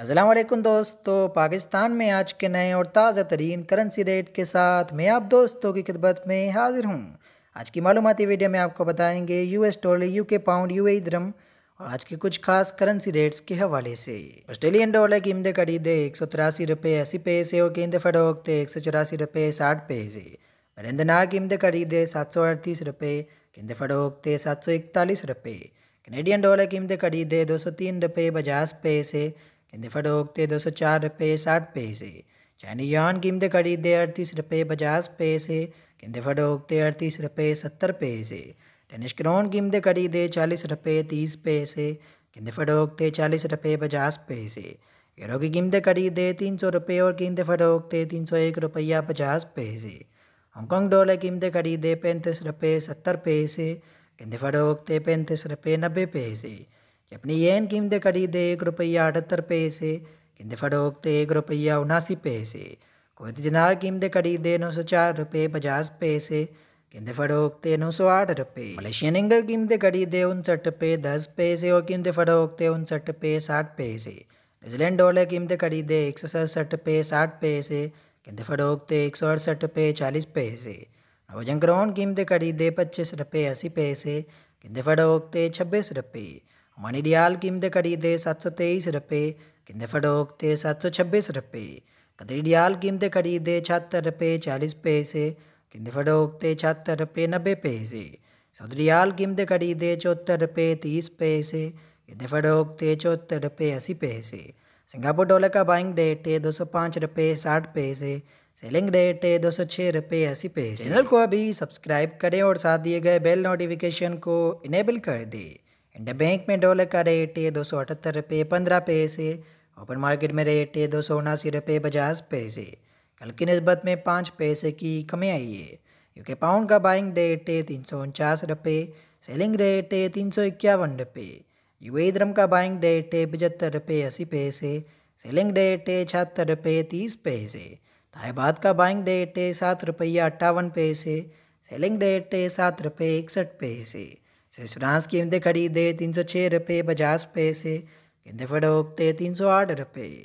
असलकम दोस्तों पाकिस्तान में आज के नए और ताज़ा तरीन करेंसी रेट के साथ मैं आप दोस्तों की खिदमत में हाजिर हूँ आज की मालूमती वीडियो में आपको बताएंगे U S dollar U K pound U A द्रम और आज के कुछ खास करेंसी रेट्स के हवाले से ऑस्ट्रेलियन डॉलर की इमद खरीदे एक सौ तिरासी रुपये अस्सी पैसे और केंद्र फरोख्ते एक सौ चौरासी रुपये साठ पैसे नरेंद्र की इमद खरीदे सात सौ अड़तीस रुपये केंद्र फरोख्ते सात सौ इकतालीस रुपये कैनेडियन डॉलर की इमद खरीदे दो सौ तीन रुपये पचास पैसे हिंदी फटोकते दो सौ चार रुपये साठ पैसे चाइनी यान खड़ी दे अड़तीस रुपये पचास पैसे कीमतें फटोकते अड़तीस रुपये सत्तर पैसे टेनिश क्रोन कीमतें दे चालीस रुपये तीस पैसे कीमतें फटोकते चालीस रुपये पचास पैसे हीरो की कीमतें दे तीन सौ रुपये और कीमतें फटोकते तीन सौ एक रुपया पचास पैसे हांगकॉन्ग डॉलर खड़ी दे पैंतीस रुपये सत्तर पैसे कीमतें फटोकते पैंतीस रुपये नब्बे पैसे जपनी येन किमते दे एक रुपया अठहत्तर पैसे किंदे फड़ोकते एक रुपया उनासी पैसे कुवैत दिनार कीमतें खरीदे नौ सौ चार रुपये पचास पैसे किंदे फड़ोकते नौ सौ आठ रुपये मलेशियन इंगल कीमतें खरीदे उनसठ रुपये दस पैसे और कीमतें फड़ोकते उनसठ रुपये साठ पैसे न्यूजीलैंड डॉलर किम कीमतें दे एक सौ सड़सठ रुपये साठ पैसे किंदे फड़ोकते एक सौ अड़सठ रुपये चालीस पैसे नवजंक्रौन कीमतें दे पच्चीस रुपये अस्सी पैसे किंदे फड़ोकते छब्बीस रुपये मणिडियाल कीमत खरीदे सात सौ तेईस रुपये किंदे दे सात सौ छब्बीस रुपये कदरीडियाल कीमत खरीदे छहत्तर रुपये चालीस पैसे फडोक दे छहत्तर रुपये नब्बे पैसे सौदरियाल कीमत खरीदे चौहत्तर रुपये तीस पैसे किंदे दे चौहत्तर रुपये अस्सी पैसे सिंगापुर डॉलर का बाइंग रेट है दो सौ पाँच रुपये साठ पैसे सेलिंग रेट है दो सौ छः रुपये अस्सी पैसे चैनल को अभी सब्सक्राइब करें और साथ दिए गए बेल नोटिफिकेशन को इनेबल कर दें इंडिया बैंक में डॉलर का रेट है दो सौ अठहत्तर रुपये पंद्रह पैसे ओपन मार्केट में रेट है दो सौ उनासी रुपये पचास पैसे कल की नस्बत में पाँच पैसे की कमी आई है यूके पाउंड का बाइंग रेट है तीन सौ उनचास रुपये सेलिंग रेट है तीन सौ इक्यावन रुपये यू धर्म का बाइंग रेट है पचहत्तर रुपये अस्सी पैसे सेलिंग रेट है छहत्तर रुपये तीस पैसे ताइबाद का बाइंग रेट है सात रुपया अट्ठावन पैसे सेलिंग रेट है सात रुपये इकसठ पैसे फ्रांस की कीमतें खरीदे तीन सौ छः रुपये पचास पैसे गेंदे फड़ोकते तीन सौ आठ रुपये